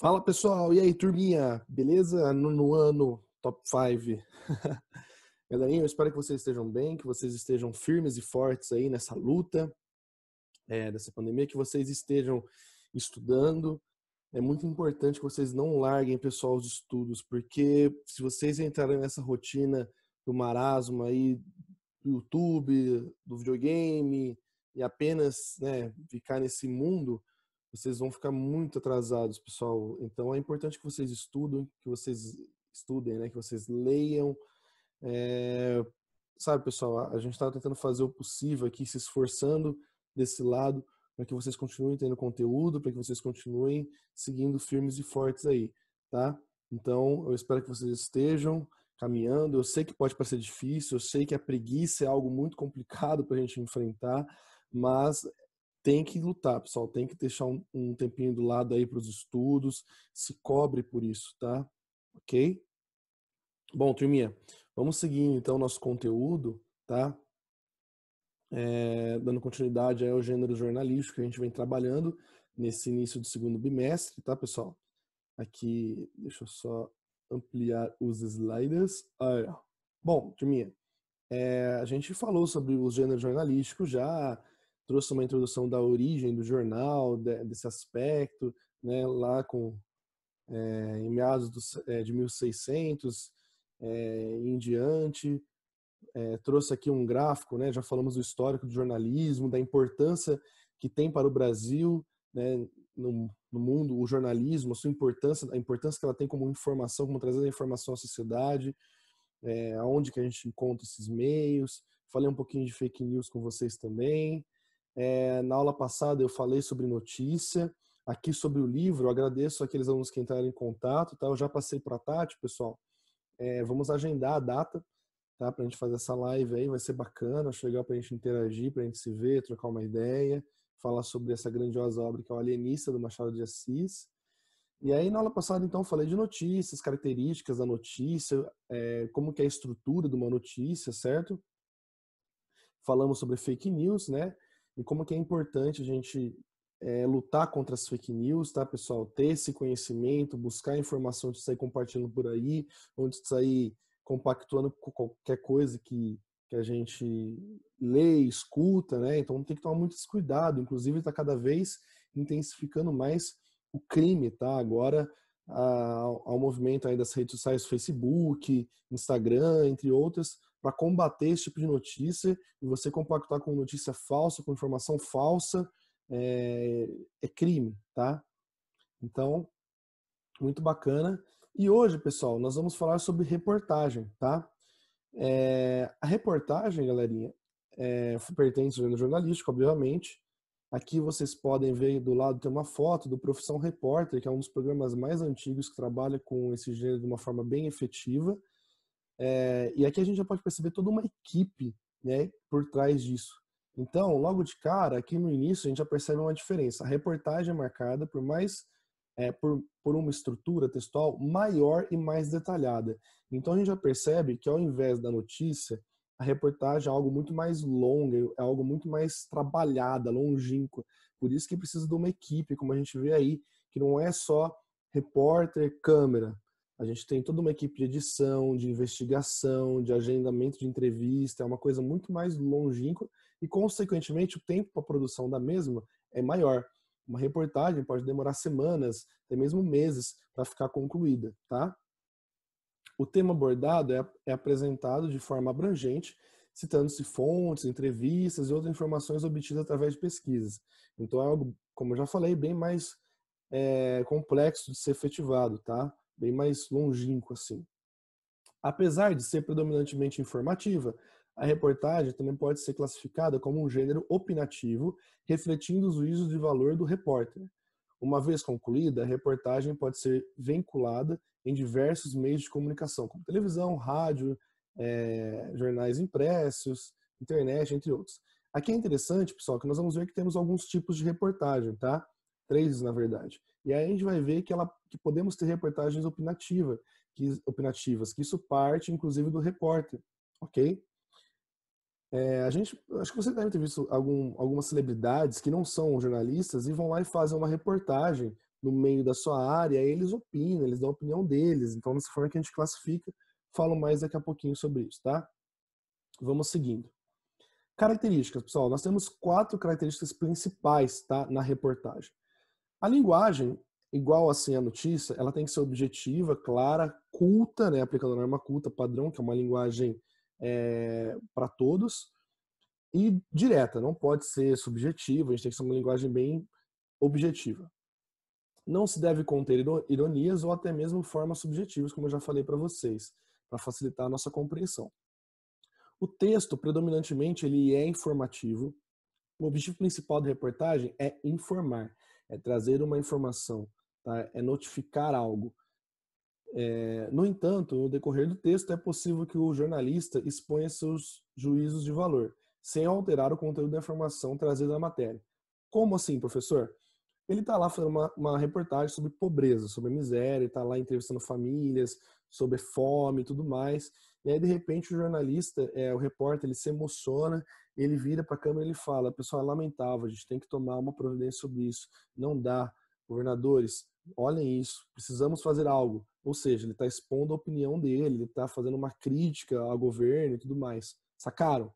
Fala pessoal, e aí turminha, beleza? No, no ano top 5. Galerinha, eu espero que vocês estejam bem, que vocês estejam firmes e fortes aí nessa luta é, dessa pandemia, que vocês estejam estudando. É muito importante que vocês não larguem, pessoal, os estudos, porque se vocês entrarem nessa rotina do marasmo aí, do YouTube, do videogame, e apenas né, ficar nesse mundo, vocês vão ficar muito atrasados, pessoal. Então é importante que vocês estudem, que vocês estudem, né? Que vocês leiam. É... Sabe, pessoal, a gente está tentando fazer o possível aqui, se esforçando desse lado para que vocês continuem tendo conteúdo, para que vocês continuem seguindo firmes e fortes aí, tá? Então, eu espero que vocês estejam caminhando. Eu sei que pode parecer difícil, eu sei que a preguiça é algo muito complicado para a gente enfrentar, mas tem que lutar, pessoal. Tem que deixar um, um tempinho do lado aí para os estudos. Se cobre por isso, tá? Ok? Bom, turminha, vamos seguir então nosso conteúdo, tá? É, dando continuidade ao gênero jornalístico que a gente vem trabalhando nesse início do segundo bimestre, tá, pessoal? Aqui, deixa eu só ampliar os sliders. bom, turminha, é, a gente falou sobre os gêneros jornalísticos já, trouxe uma introdução da origem do jornal, de, desse aspecto, né, lá com é, em meados é, de 1600 é, eh, em diante. trouxe aqui um gráfico, né, já falamos do histórico do jornalismo, da importância que tem para o Brasil, né, no, no, mundo, o jornalismo, a sua importância, a importância que ela tem como informação, como trazer a informação à sociedade, aonde que a gente encontra esses meios. Falei um pouquinho de fake news com vocês também. É, na aula passada eu falei sobre notícia, aqui sobre o livro, eu agradeço aqueles alunos que entraram em contato, tá? Eu já passei para a Tati, pessoal. É, vamos agendar a data, tá? Para a gente fazer essa live aí, vai ser bacana, acho legal para a gente interagir, para a gente se ver, trocar uma ideia, falar sobre essa grandiosa obra que é o Alienista, do Machado de Assis. E aí, na aula passada, então, falei de notícias, características da notícia, é, como que é a estrutura de uma notícia, certo? Falamos sobre fake news, né? e como que é importante a gente é, lutar contra as fake news, tá, pessoal? Ter esse conhecimento, buscar informação de sair compartilhando por aí, onde sair compactuando com qualquer coisa que, que a gente lê, escuta, né? Então tem que tomar muito cuidado. Inclusive está cada vez intensificando mais o crime, tá? Agora ao movimento aí das redes sociais, Facebook, Instagram, entre outras, para combater esse tipo de notícia e você compactar com notícia falsa, com informação falsa, é, é crime, tá? Então, muito bacana. E hoje, pessoal, nós vamos falar sobre reportagem, tá? É, a reportagem, galerinha, é, pertence ao gênero jornalístico, obviamente. Aqui vocês podem ver do lado tem uma foto do Profissão Repórter, que é um dos programas mais antigos que trabalha com esse gênero de uma forma bem efetiva. É, e aqui a gente já pode perceber toda uma equipe né, por trás disso. Então, logo de cara, aqui no início, a gente já percebe uma diferença. A reportagem é marcada por mais é, por, por uma estrutura textual maior e mais detalhada. Então, a gente já percebe que ao invés da notícia, a reportagem é algo muito mais longa, é algo muito mais trabalhada, longínqua. Por isso que precisa de uma equipe, como a gente vê aí, que não é só repórter, câmera. A gente tem toda uma equipe de edição, de investigação, de agendamento de entrevista, é uma coisa muito mais longínqua e, consequentemente, o tempo para produção da mesma é maior. Uma reportagem pode demorar semanas, até mesmo meses, para ficar concluída, tá? O tema abordado é, é apresentado de forma abrangente, citando-se fontes, entrevistas e outras informações obtidas através de pesquisas. Então é algo, como eu já falei, bem mais é, complexo de ser efetivado, tá? bem mais longínquo assim. Apesar de ser predominantemente informativa, a reportagem também pode ser classificada como um gênero opinativo, refletindo os juízos de valor do repórter. Uma vez concluída, a reportagem pode ser vinculada em diversos meios de comunicação, como televisão, rádio, é, jornais impressos, internet, entre outros. Aqui é interessante, pessoal, que nós vamos ver que temos alguns tipos de reportagem, tá? Três, na verdade. E aí a gente vai ver que, ela, que podemos ter reportagens opinativa, que, opinativas, que isso parte, inclusive, do repórter, ok? É, a gente, acho que você deve ter visto algum, algumas celebridades que não são jornalistas e vão lá e fazem uma reportagem no meio da sua área, aí eles opinam, eles dão a opinião deles. Então, dessa forma que a gente classifica, falo mais daqui a pouquinho sobre isso, tá? Vamos seguindo. Características, pessoal, nós temos quatro características principais, tá, na reportagem. A linguagem, igual assim a notícia, ela tem que ser objetiva, clara, culta, né? aplicando a norma culta padrão, que é uma linguagem é, eh, para todos, e direta, não pode ser subjetiva, a gente tem que ser uma linguagem bem objetiva. Não se deve conter ironias ou até mesmo formas subjetivas, como eu já falei para vocês, para facilitar a nossa compreensão. O texto, predominantemente, ele é informativo. O objetivo principal da reportagem é informar é trazer uma informação, tá? é notificar algo. É, no entanto, no decorrer do texto, é possível que o jornalista exponha seus juízos de valor, sem alterar o conteúdo da informação trazida na matéria. Como assim, professor? Ele está lá fazendo uma, uma, reportagem sobre pobreza, sobre miséria, está lá entrevistando famílias, sobre fome e tudo mais. E aí, de repente, o jornalista, é, o repórter, ele se emociona, ele vira para a câmera e ele fala: pessoal, é lamentável, a gente tem que tomar uma providência sobre isso. Não dá. Governadores, olhem isso, precisamos fazer algo. Ou seja, ele está expondo a opinião dele, ele está fazendo uma crítica ao governo e tudo mais. Sacaram?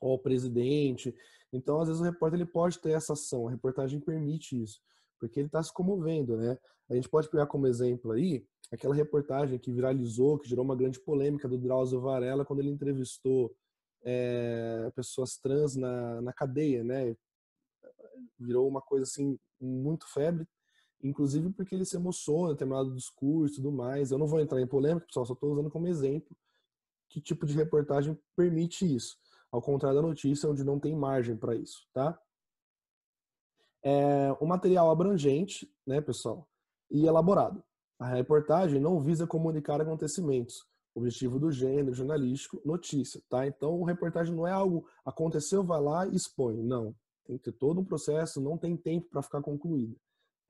Ou ao presidente. Então, às vezes, o repórter ele pode ter essa ação, a reportagem permite isso porque ele está se comovendo, né? A gente pode pegar como exemplo aí aquela reportagem que viralizou, que gerou uma grande polêmica do Drauzio Varela quando ele entrevistou é, pessoas trans na, na cadeia, né? Virou uma coisa assim muito febre, inclusive porque ele se emociona em determinado discurso e tudo mais. Eu não vou entrar em polêmica, pessoal, só estou usando como exemplo que tipo de reportagem permite isso. Ao contrário da notícia, onde não tem margem para isso, tá? é um material abrangente, né, pessoal, e elaborado. A reportagem não visa comunicar acontecimentos, objetivo do gênero jornalístico, notícia, tá? Então, reportagem não é algo aconteceu, vai lá e expõe, não. Tem que ter todo um processo, não tem tempo para ficar concluída.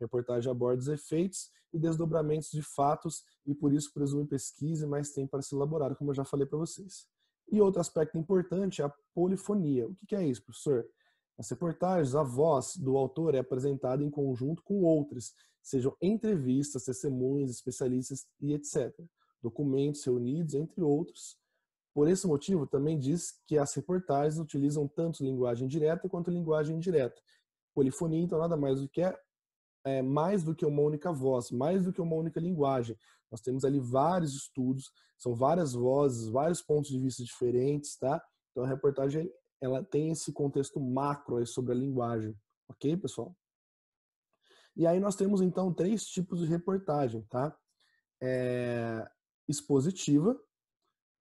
Reportagem aborda os efeitos e desdobramentos de fatos e por isso presume pesquisa e mais tempo para se elaborar, como eu já falei para vocês. E outro aspecto importante é a polifonia. O que é isso, professor? As reportagens, a voz do autor é apresentada em conjunto com outras, sejam entrevistas, testemunhas, especialistas e etc. Documentos reunidos, entre outros. Por esse motivo, também diz que as reportagens utilizam tanto linguagem direta quanto linguagem indireta. Polifonia, então, nada mais do que é, é mais do que uma única voz, mais do que uma única linguagem. Nós temos ali vários estudos, são várias vozes, vários pontos de vista diferentes, tá? Então a reportagem ela tem esse contexto macro sobre a linguagem, ok, pessoal? E aí nós temos então três tipos de reportagem, tá? É, expositiva,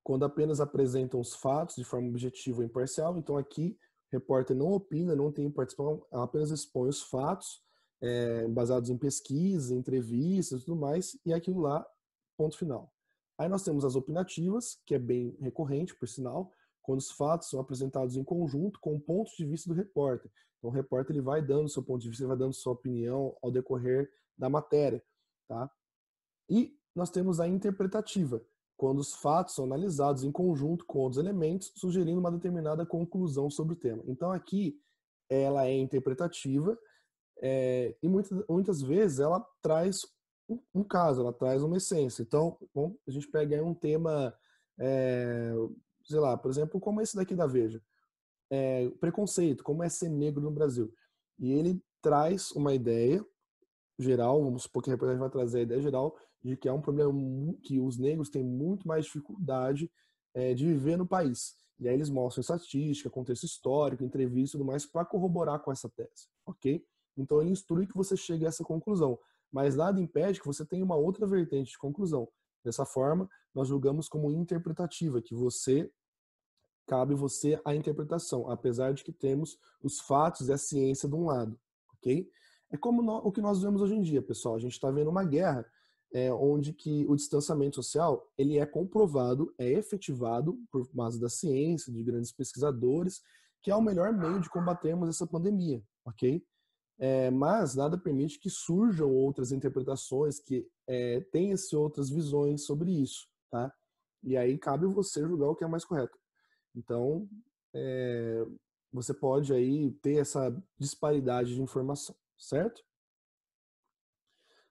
quando apenas apresentam os fatos de forma objetiva ou imparcial. Então aqui o repórter não opina, não tem participação, apenas expõe os fatos é, baseados em pesquisas, entrevistas, tudo mais, e aquilo lá, ponto final. Aí nós temos as opinativas, que é bem recorrente, por sinal, quando os fatos são apresentados em conjunto com o ponto de vista do repórter. Então, o repórter ele vai dando seu ponto de vista, ele vai dando sua opinião ao decorrer da matéria. Tá? E nós temos a interpretativa, quando os fatos são analisados em conjunto com outros elementos, sugerindo uma determinada conclusão sobre o tema. Então, aqui, ela é interpretativa é, e muitas, muitas vezes ela traz um, um, caso, ela traz uma essência. Então, bom, a gente pega aí um tema é, sei lá, por exemplo, como esse daqui da Veja, é, preconceito, como é ser negro no Brasil. E ele traz uma ideia geral, vamos supor que a reportagem vai trazer a ideia geral de que é um problema que os negros têm muito mais dificuldade é, de viver no país. E aí eles mostram estatística, contexto histórico, entrevista e tudo mais para corroborar com essa tese, ok? Então ele instrui que você chegue a essa conclusão, mas nada impede que você tenha uma outra vertente de conclusão, Dessa forma, nós julgamos como interpretativa, que você cabe você a interpretação, apesar de que temos os fatos e a ciência de um lado, ok? É como o que nós vemos hoje em dia, pessoal. A gente está vendo uma guerra é, onde que o distanciamento social ele é comprovado, é efetivado por base da ciência, de grandes pesquisadores, que é o melhor meio de combatermos essa pandemia, ok? É, mas nada permite que surjam outras interpretações, que é, outras visões sobre isso, tá? E aí cabe você julgar o que é mais correto. Então, é, você pode aí ter essa disparidade de informação, certo?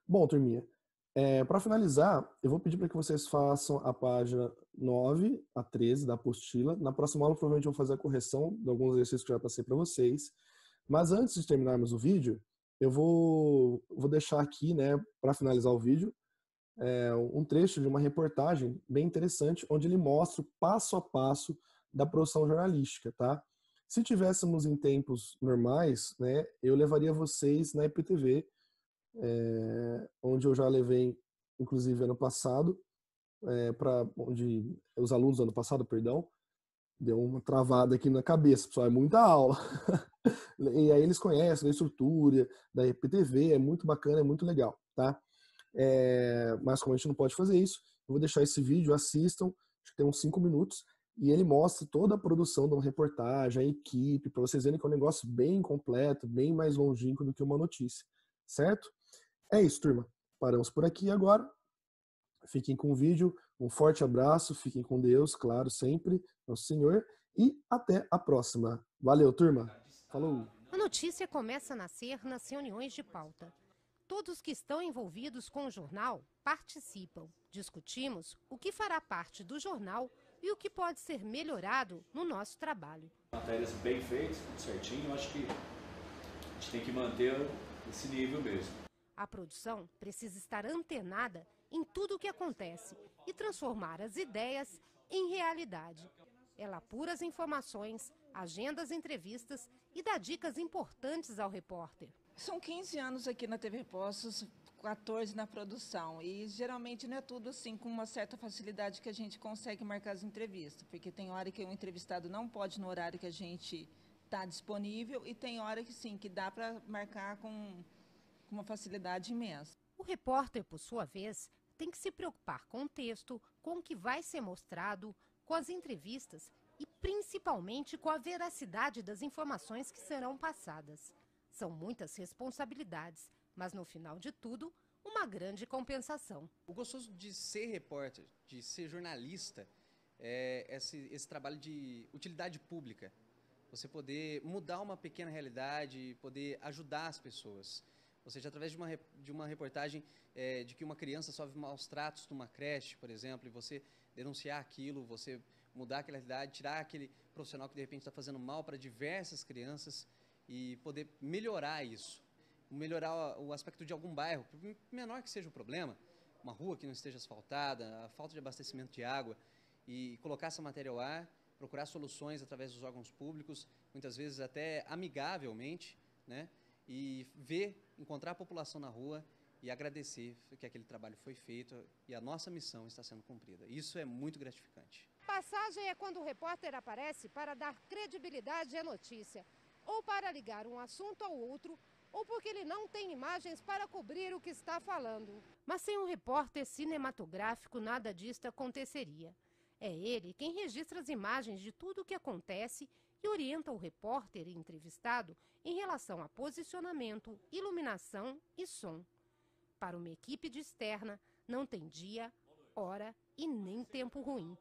Bom, turminha, é, para finalizar, eu vou pedir para que vocês façam a página 9 a 13 da apostila. Na próxima aula, provavelmente, eu vou fazer a correção de alguns exercícios que eu já passei para vocês. Mas antes de terminarmos o vídeo, eu vou, vou deixar aqui, né, para finalizar o vídeo, é, um trecho de uma reportagem bem interessante, onde ele mostra o passo a passo da produção jornalística, tá? Se tivéssemos em tempos normais, né, eu levaria vocês na IPTV, é, onde eu já levei, inclusive, ano passado, é, para onde os alunos ano passado, perdão, deu uma travada aqui na cabeça, pessoal, é muita aula. E aí eles conhecem a estrutura da IPTV, é muito bacana, é muito legal, tá? É, mas como a gente não pode fazer isso, eu vou deixar esse vídeo, assistam, acho que tem uns 5 minutos, e ele mostra toda a produção de uma reportagem, a equipe, para vocês verem que é um negócio bem completo, bem mais longínquo do que uma notícia, certo? É isso, turma. Paramos por aqui agora. Fiquem com o vídeo, um forte abraço, fiquem com Deus, claro, sempre, nosso Senhor, e até a próxima. Valeu, turma! Falou! A notícia começa a nascer nas reuniões de pauta. Todos que estão envolvidos com o jornal participam. Discutimos o que fará parte do jornal e o que pode ser melhorado no nosso trabalho. Matérias bem feitas, tudo certinho, acho que a gente tem que manter esse nível mesmo. A produção precisa estar antenada em tudo o que acontece e transformar as ideias em realidade. Ela apura as informações, agenda as entrevistas e dá dicas importantes ao repórter. São 15 anos aqui na TV Poços, 14 na produção. E geralmente não é tudo assim com uma certa facilidade que a gente consegue marcar as entrevistas, porque tem hora que o entrevistado não pode no horário que a gente está disponível e tem hora que sim, que dá para marcar com uma facilidade imensa. O repórter, por sua vez, tem que se preocupar com o texto, com o que vai ser mostrado, com as entrevistas principalmente com a veracidade das informações que serão passadas. São muitas responsabilidades, mas no final de tudo, uma grande compensação. O gostoso de ser repórter, de ser jornalista, é esse, esse trabalho de utilidade pública. Você poder mudar uma pequena realidade, poder ajudar as pessoas. Ou seja, através de uma, de uma reportagem é, de que uma criança sofre maus tratos numa creche, por exemplo, e você denunciar aquilo, você mudar aquela realidade, tirar aquele profissional que de repente está fazendo mal para diversas crianças e poder melhorar isso, melhorar o aspecto de algum bairro, menor que seja o problema, uma rua que não esteja asfaltada, a falta de abastecimento de água, e colocar essa matéria ao ar, procurar soluções através dos órgãos públicos, muitas vezes até amigavelmente, né? e ver, encontrar a população na rua e agradecer que aquele trabalho foi feito e a nossa missão está sendo cumprida. Isso é muito gratificante. Passagem é quando o repórter aparece para dar credibilidade à notícia, ou para ligar um assunto ao outro, ou porque ele não tem imagens para cobrir o que está falando. Mas sem um repórter cinematográfico, nada disto aconteceria. É ele quem registra as imagens de tudo o que acontece e orienta o repórter e entrevistado em relação a posicionamento, iluminação e som. Para uma equipe de externa, não tem dia, hora e nem tempo ruim.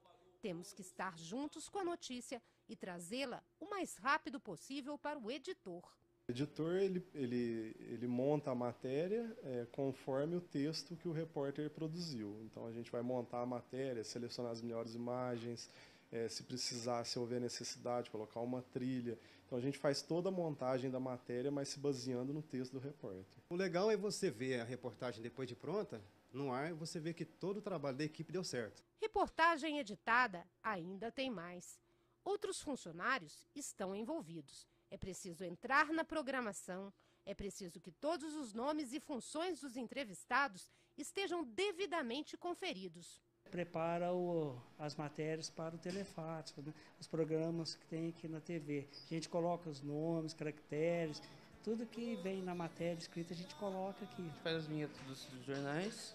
Temos que estar juntos com a notícia e trazê-la o mais rápido possível para o editor. O editor ele, ele, ele monta a matéria é, conforme o texto que o repórter produziu. Então a gente vai montar a matéria, selecionar as melhores imagens, é, se precisar, se houver necessidade, colocar uma trilha. Então a gente faz toda a montagem da matéria, mas se baseando no texto do repórter. O legal é você ver a reportagem depois de pronta no ar, você vê que todo o trabalho da equipe deu certo. Reportagem editada ainda tem mais. Outros funcionários estão envolvidos. É preciso entrar na programação, é preciso que todos os nomes e funções dos entrevistados estejam devidamente conferidos. Prepara o, as matérias para o telefático, né? os programas que tem aqui na TV. A gente coloca os nomes, caracteres, tudo que vem na matéria escrita a gente coloca aqui. A gente faz as vinhetas dos jornais,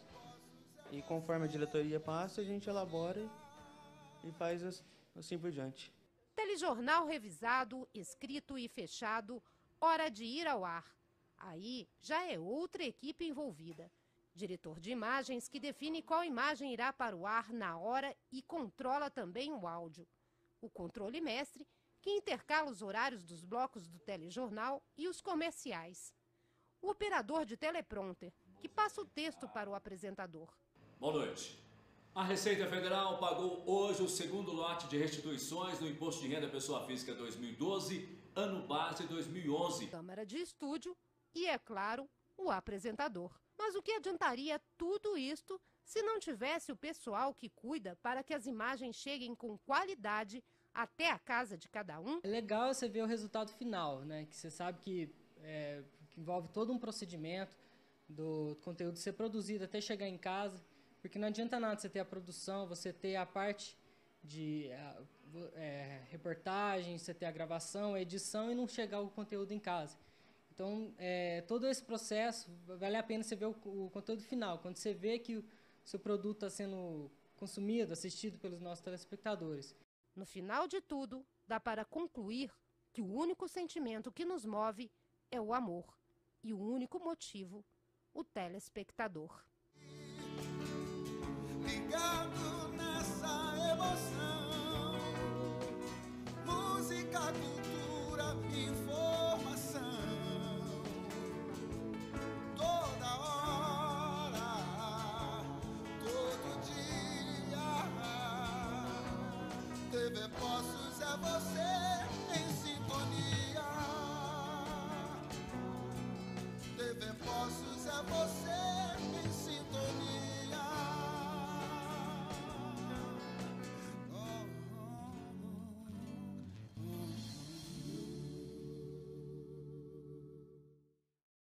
e conforme a diretoria passa, a gente elabora e faz assim por diante. Telejornal revisado, escrito e fechado, hora de ir ao ar. Aí já é outra equipe envolvida. Diretor de imagens que define qual imagem irá para o ar na hora e controla também o áudio. O controle mestre, que intercala os horários dos blocos do telejornal e os comerciais. O operador de teleprompter, que passa o texto para o apresentador. Boa noite. A Receita Federal pagou hoje o segundo lote de restituições do Imposto de Renda Pessoa Física 2012, ano base 2011. Câmara de estúdio e, é claro, o apresentador. Mas o que adiantaria tudo isto se não tivesse o pessoal que cuida para que as imagens cheguem com qualidade até a casa de cada um? É legal você ver o resultado final, né? Que você sabe que, é, que envolve todo um procedimento do conteúdo ser produzido até chegar em casa. Porque não adianta nada você ter a produção, você ter a parte de é, reportagem, você ter a gravação, a edição e não chegar o conteúdo em casa. Então, é, todo esse processo, vale a pena você ver o, o conteúdo final. Quando você vê que o seu produto está sendo consumido, assistido pelos nossos telespectadores. No final de tudo, dá para concluir que o único sentimento que nos move é o amor e o único motivo, o telespectador ligado nessa emoção. Música, cultura, informação.